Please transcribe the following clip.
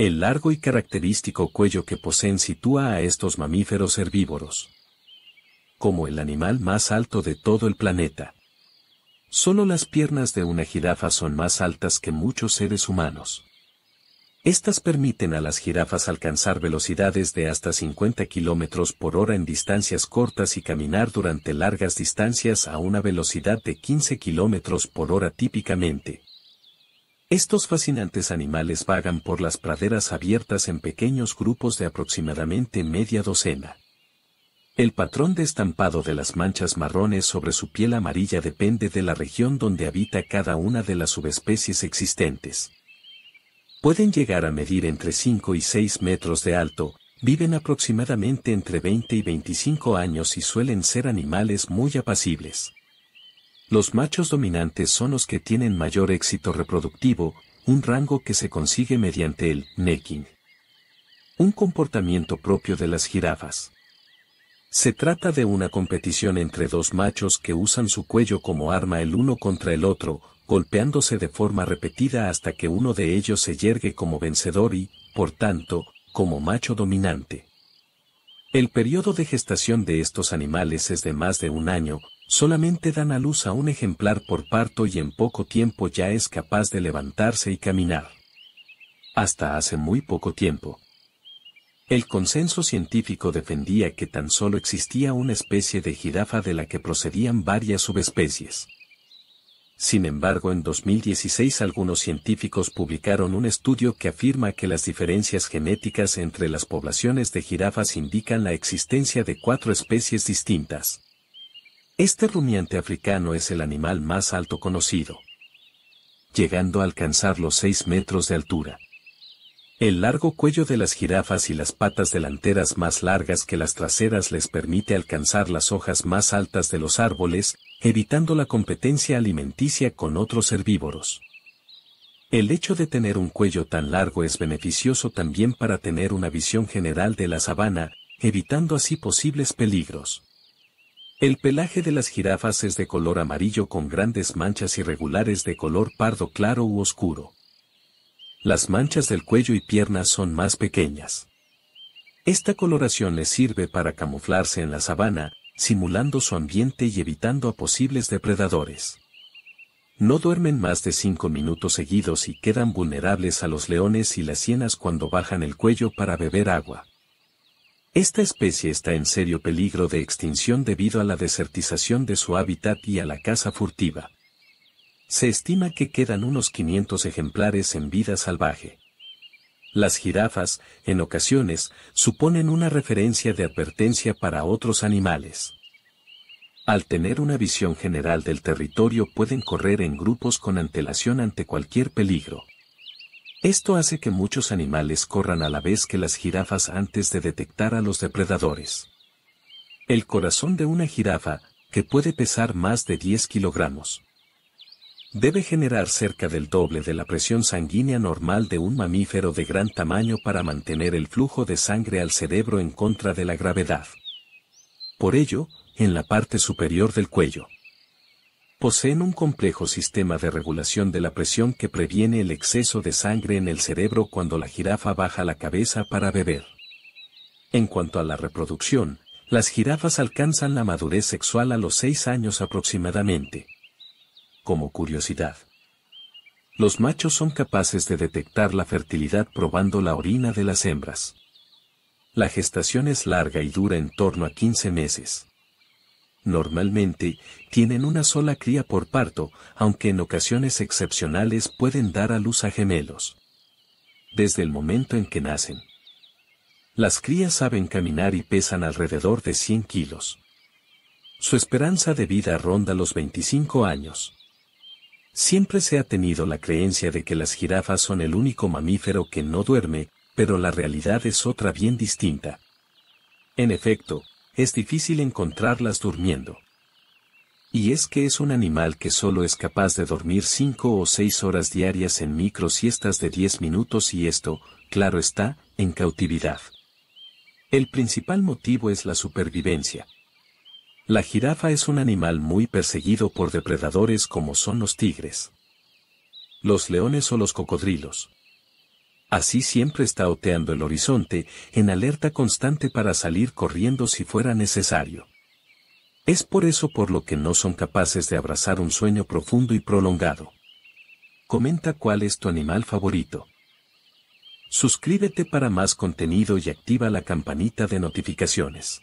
El largo y característico cuello que poseen sitúa a estos mamíferos herbívoros como el animal más alto de todo el planeta. Solo las piernas de una jirafa son más altas que muchos seres humanos. Estas permiten a las jirafas alcanzar velocidades de hasta 50 km por hora en distancias cortas y caminar durante largas distancias a una velocidad de 15 km por hora típicamente. Estos fascinantes animales vagan por las praderas abiertas en pequeños grupos de aproximadamente media docena. El patrón de estampado de las manchas marrones sobre su piel amarilla depende de la región donde habita cada una de las subespecies existentes. Pueden llegar a medir entre 5 y 6 metros de alto, viven aproximadamente entre 20 y 25 años y suelen ser animales muy apacibles. Los machos dominantes son los que tienen mayor éxito reproductivo, un rango que se consigue mediante el necking. Un comportamiento propio de las jirafas. Se trata de una competición entre dos machos que usan su cuello como arma el uno contra el otro, golpeándose de forma repetida hasta que uno de ellos se yergue como vencedor y, por tanto, como macho dominante. El periodo de gestación de estos animales es de más de un año, Solamente dan a luz a un ejemplar por parto y en poco tiempo ya es capaz de levantarse y caminar. Hasta hace muy poco tiempo. El consenso científico defendía que tan solo existía una especie de jirafa de la que procedían varias subespecies. Sin embargo, en 2016 algunos científicos publicaron un estudio que afirma que las diferencias genéticas entre las poblaciones de jirafas indican la existencia de cuatro especies distintas. Este rumiante africano es el animal más alto conocido, llegando a alcanzar los 6 metros de altura. El largo cuello de las jirafas y las patas delanteras más largas que las traseras les permite alcanzar las hojas más altas de los árboles, evitando la competencia alimenticia con otros herbívoros. El hecho de tener un cuello tan largo es beneficioso también para tener una visión general de la sabana, evitando así posibles peligros. El pelaje de las jirafas es de color amarillo con grandes manchas irregulares de color pardo claro u oscuro. Las manchas del cuello y piernas son más pequeñas. Esta coloración les sirve para camuflarse en la sabana, simulando su ambiente y evitando a posibles depredadores. No duermen más de 5 minutos seguidos y quedan vulnerables a los leones y las hienas cuando bajan el cuello para beber agua. Esta especie está en serio peligro de extinción debido a la desertización de su hábitat y a la caza furtiva. Se estima que quedan unos 500 ejemplares en vida salvaje. Las jirafas, en ocasiones, suponen una referencia de advertencia para otros animales. Al tener una visión general del territorio pueden correr en grupos con antelación ante cualquier peligro. Esto hace que muchos animales corran a la vez que las jirafas antes de detectar a los depredadores. El corazón de una jirafa, que puede pesar más de 10 kilogramos, debe generar cerca del doble de la presión sanguínea normal de un mamífero de gran tamaño para mantener el flujo de sangre al cerebro en contra de la gravedad. Por ello, en la parte superior del cuello, Poseen un complejo sistema de regulación de la presión que previene el exceso de sangre en el cerebro cuando la jirafa baja la cabeza para beber. En cuanto a la reproducción, las jirafas alcanzan la madurez sexual a los 6 años aproximadamente. Como curiosidad, los machos son capaces de detectar la fertilidad probando la orina de las hembras. La gestación es larga y dura en torno a 15 meses. Normalmente, tienen una sola cría por parto, aunque en ocasiones excepcionales pueden dar a luz a gemelos. Desde el momento en que nacen. Las crías saben caminar y pesan alrededor de 100 kilos. Su esperanza de vida ronda los 25 años. Siempre se ha tenido la creencia de que las jirafas son el único mamífero que no duerme, pero la realidad es otra bien distinta. En efecto, es difícil encontrarlas durmiendo. Y es que es un animal que solo es capaz de dormir 5 o 6 horas diarias en micro siestas de 10 minutos y esto, claro está, en cautividad. El principal motivo es la supervivencia. La jirafa es un animal muy perseguido por depredadores como son los tigres, los leones o los cocodrilos. Así siempre está oteando el horizonte, en alerta constante para salir corriendo si fuera necesario. Es por eso por lo que no son capaces de abrazar un sueño profundo y prolongado. Comenta cuál es tu animal favorito. Suscríbete para más contenido y activa la campanita de notificaciones.